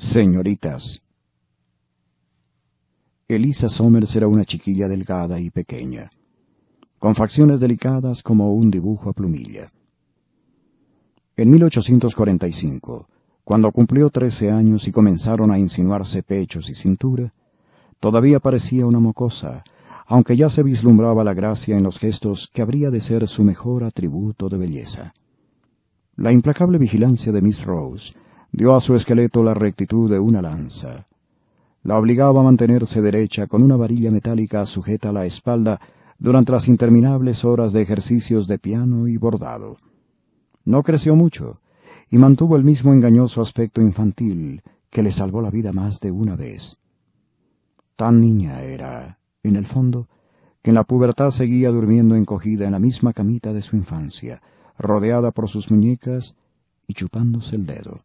Señoritas. Elisa Somers era una chiquilla delgada y pequeña, con facciones delicadas como un dibujo a plumilla. En 1845, cuando cumplió trece años y comenzaron a insinuarse pechos y cintura, todavía parecía una mocosa, aunque ya se vislumbraba la gracia en los gestos que habría de ser su mejor atributo de belleza. La implacable vigilancia de Miss Rose dio a su esqueleto la rectitud de una lanza. La obligaba a mantenerse derecha con una varilla metálica sujeta a la espalda durante las interminables horas de ejercicios de piano y bordado. No creció mucho, y mantuvo el mismo engañoso aspecto infantil que le salvó la vida más de una vez. Tan niña era, en el fondo, que en la pubertad seguía durmiendo encogida en la misma camita de su infancia, rodeada por sus muñecas y chupándose el dedo.